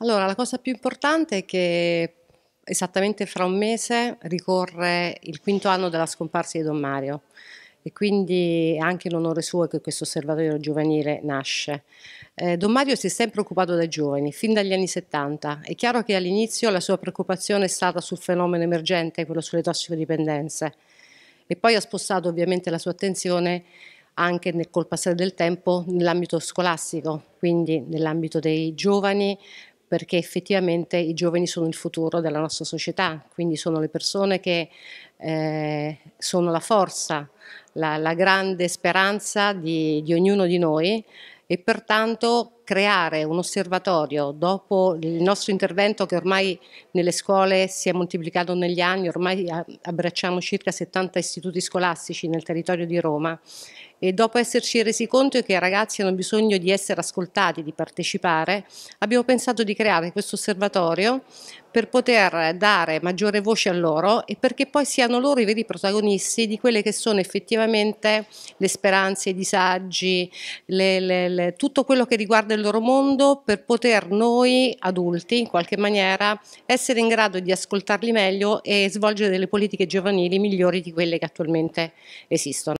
Allora, la cosa più importante è che esattamente fra un mese ricorre il quinto anno della scomparsa di Don Mario e quindi è anche in onore suo che questo osservatorio giovanile nasce. Eh, Don Mario si è sempre occupato dai giovani, fin dagli anni 70. È chiaro che all'inizio la sua preoccupazione è stata sul fenomeno emergente, quello sulle tossicodipendenze, e poi ha spostato ovviamente la sua attenzione anche nel, col passare del tempo nell'ambito scolastico, quindi nell'ambito dei giovani, perché effettivamente i giovani sono il futuro della nostra società, quindi sono le persone che eh, sono la forza, la, la grande speranza di, di ognuno di noi e pertanto creare un osservatorio dopo il nostro intervento che ormai nelle scuole si è moltiplicato negli anni, ormai abbracciamo circa 70 istituti scolastici nel territorio di Roma e dopo esserci resi conto che i ragazzi hanno bisogno di essere ascoltati, di partecipare, abbiamo pensato di creare questo osservatorio per poter dare maggiore voce a loro e perché poi siano loro i veri protagonisti di quelle che sono effettivamente le speranze, i disagi, le, le, le, tutto quello che riguarda del loro mondo per poter noi adulti in qualche maniera essere in grado di ascoltarli meglio e svolgere delle politiche giovanili migliori di quelle che attualmente esistono.